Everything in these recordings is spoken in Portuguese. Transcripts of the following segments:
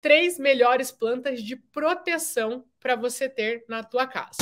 três melhores plantas de proteção para você ter na tua casa.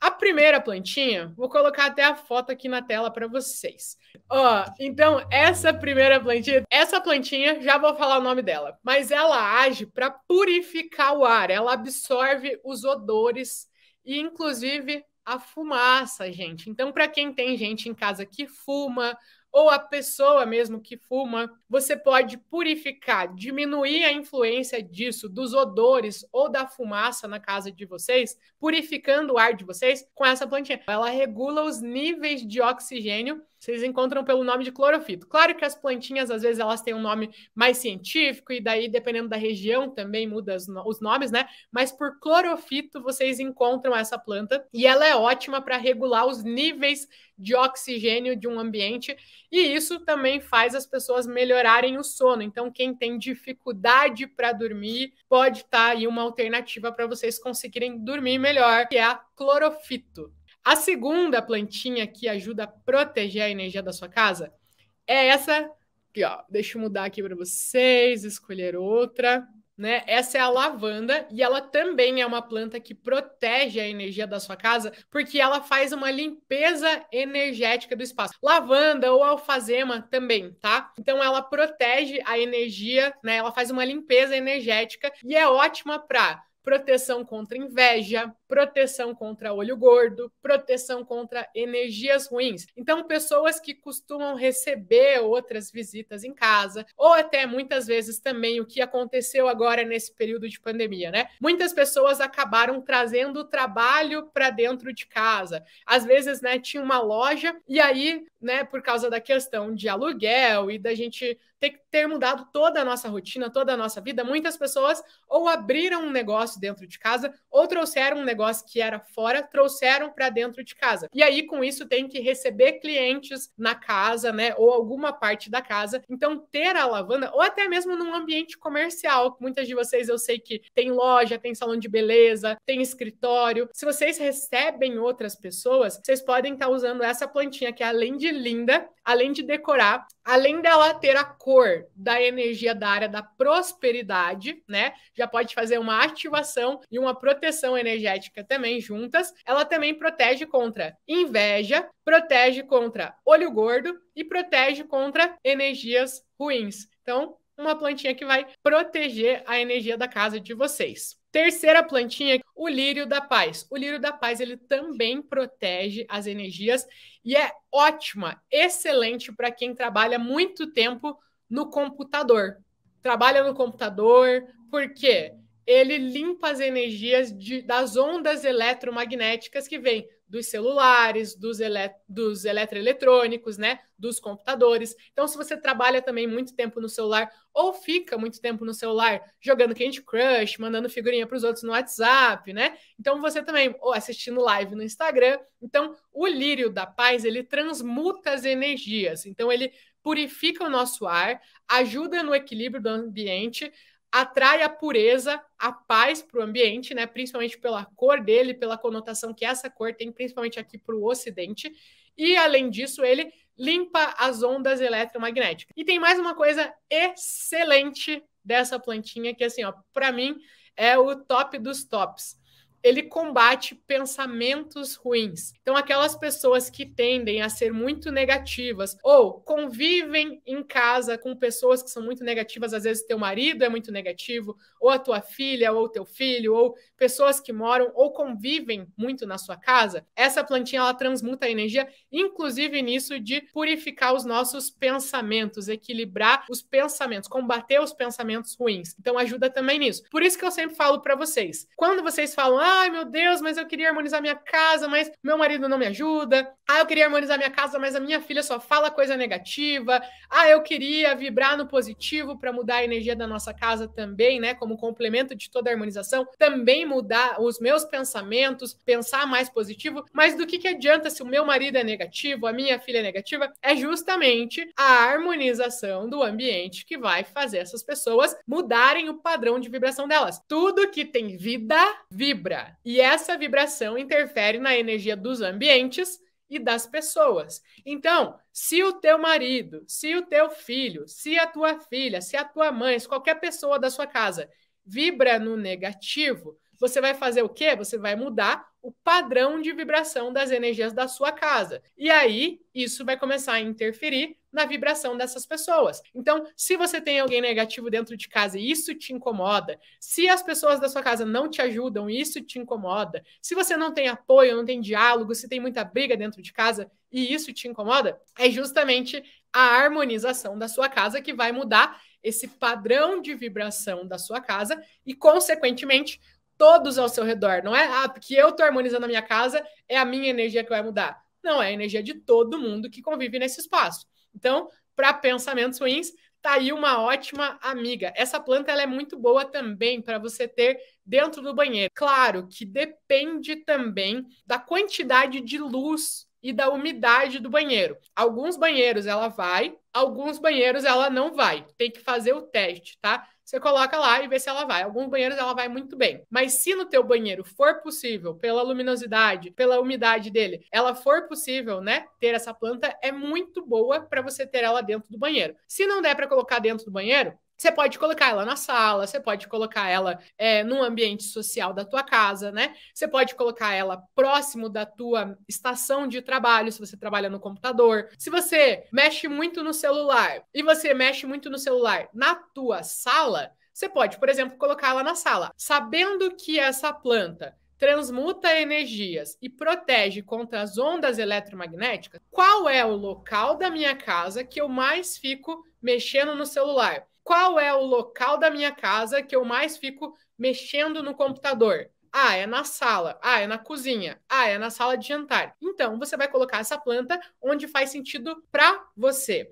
A primeira plantinha, vou colocar até a foto aqui na tela para vocês. Ó, oh, então essa primeira plantinha, essa plantinha, já vou falar o nome dela, mas ela age para purificar o ar, ela absorve os odores e inclusive a fumaça, gente. Então, para quem tem gente em casa que fuma ou a pessoa mesmo que fuma, você pode purificar, diminuir a influência disso, dos odores ou da fumaça na casa de vocês, purificando o ar de vocês com essa plantinha. Ela regula os níveis de oxigênio vocês encontram pelo nome de clorofito. Claro que as plantinhas, às vezes, elas têm um nome mais científico, e daí, dependendo da região, também muda os nomes, né? Mas por clorofito, vocês encontram essa planta, e ela é ótima para regular os níveis de oxigênio de um ambiente e isso também faz as pessoas melhorarem o sono. Então, quem tem dificuldade para dormir, pode estar tá aí uma alternativa para vocês conseguirem dormir melhor, que é a clorofito. A segunda plantinha que ajuda a proteger a energia da sua casa é essa aqui, ó. Deixa eu mudar aqui para vocês, escolher outra né? Essa é a lavanda e ela também é uma planta que protege a energia da sua casa, porque ela faz uma limpeza energética do espaço. Lavanda ou alfazema também, tá? Então ela protege a energia, né? Ela faz uma limpeza energética e é ótima para proteção contra inveja, proteção contra olho gordo, proteção contra energias ruins. Então, pessoas que costumam receber outras visitas em casa, ou até muitas vezes também o que aconteceu agora nesse período de pandemia, né? Muitas pessoas acabaram trazendo o trabalho para dentro de casa. Às vezes, né, tinha uma loja e aí, né, por causa da questão de aluguel e da gente ter, ter mudado toda a nossa rotina, toda a nossa vida, muitas pessoas ou abriram um negócio negócio dentro de casa ou trouxeram um negócio que era fora, trouxeram para dentro de casa. E aí, com isso, tem que receber clientes na casa, né? Ou alguma parte da casa. Então, ter a lavanda, ou até mesmo num ambiente comercial. Muitas de vocês eu sei que tem loja, tem salão de beleza, tem escritório. Se vocês recebem outras pessoas, vocês podem estar tá usando essa plantinha que, é, além de linda, além de decorar, além dela ter a cor da energia da área da prosperidade, né? Já pode fazer uma ativação e uma proteção energética também juntas. Ela também protege contra inveja, protege contra olho gordo e protege contra energias ruins. Então, uma plantinha que vai proteger a energia da casa de vocês. Terceira plantinha, o lírio da paz. O lírio da paz ele também protege as energias e é ótima, excelente para quem trabalha muito tempo no computador. Trabalha no computador porque ele limpa as energias de, das ondas eletromagnéticas que vêm dos celulares, dos, ele, dos eletroeletrônicos, né, dos computadores. Então, se você trabalha também muito tempo no celular ou fica muito tempo no celular jogando Candy Crush, mandando figurinha para os outros no WhatsApp, né? Então, você também ou assistindo live no Instagram. Então, o lírio da paz ele transmuta as energias. Então, ele purifica o nosso ar, ajuda no equilíbrio do ambiente, atrai a pureza, a paz para o ambiente, né? Principalmente pela cor dele, pela conotação que essa cor tem, principalmente aqui para o Ocidente. E além disso, ele limpa as ondas eletromagnéticas. E tem mais uma coisa excelente dessa plantinha que assim, ó, para mim é o top dos tops ele combate pensamentos ruins. Então, aquelas pessoas que tendem a ser muito negativas ou convivem em casa com pessoas que são muito negativas, às vezes teu marido é muito negativo, ou a tua filha, ou teu filho, ou pessoas que moram ou convivem muito na sua casa, essa plantinha ela transmuta a energia, inclusive nisso de purificar os nossos pensamentos, equilibrar os pensamentos, combater os pensamentos ruins. Então, ajuda também nisso. Por isso que eu sempre falo para vocês, quando vocês falam, ah, ai meu Deus, mas eu queria harmonizar minha casa, mas meu marido não me ajuda, ah, eu queria harmonizar minha casa, mas a minha filha só fala coisa negativa. Ah, eu queria vibrar no positivo para mudar a energia da nossa casa também, né? Como complemento de toda a harmonização, também mudar os meus pensamentos, pensar mais positivo. Mas do que, que adianta se o meu marido é negativo, a minha filha é negativa? É justamente a harmonização do ambiente que vai fazer essas pessoas mudarem o padrão de vibração delas. Tudo que tem vida vibra. E essa vibração interfere na energia dos ambientes e das pessoas. Então, se o teu marido, se o teu filho, se a tua filha, se a tua mãe, se qualquer pessoa da sua casa vibra no negativo, você vai fazer o quê? Você vai mudar o padrão de vibração das energias da sua casa. E aí, isso vai começar a interferir na vibração dessas pessoas. Então, se você tem alguém negativo dentro de casa e isso te incomoda, se as pessoas da sua casa não te ajudam e isso te incomoda, se você não tem apoio, não tem diálogo, se tem muita briga dentro de casa e isso te incomoda, é justamente a harmonização da sua casa que vai mudar esse padrão de vibração da sua casa e, consequentemente, todos ao seu redor. Não é, ah, porque eu estou harmonizando a minha casa, é a minha energia que vai mudar. Não, é a energia de todo mundo que convive nesse espaço. Então, para pensamentos ruins, tá aí uma ótima amiga. Essa planta ela é muito boa também para você ter dentro do banheiro. Claro que depende também da quantidade de luz e da umidade do banheiro. Alguns banheiros ela vai Alguns banheiros ela não vai, tem que fazer o teste, tá? Você coloca lá e vê se ela vai. Alguns banheiros ela vai muito bem. Mas se no teu banheiro for possível, pela luminosidade, pela umidade dele, ela for possível, né, ter essa planta é muito boa para você ter ela dentro do banheiro. Se não der para colocar dentro do banheiro, você pode colocar ela na sala, você pode colocar ela é, num ambiente social da tua casa, né? Você pode colocar ela próximo da tua estação de trabalho, se você trabalha no computador. Se você mexe muito no celular e você mexe muito no celular na tua sala, você pode, por exemplo, colocar ela na sala. Sabendo que essa planta transmuta energias e protege contra as ondas eletromagnéticas, qual é o local da minha casa que eu mais fico mexendo no celular? Qual é o local da minha casa que eu mais fico mexendo no computador? Ah, é na sala. Ah, é na cozinha. Ah, é na sala de jantar. Então, você vai colocar essa planta onde faz sentido para você.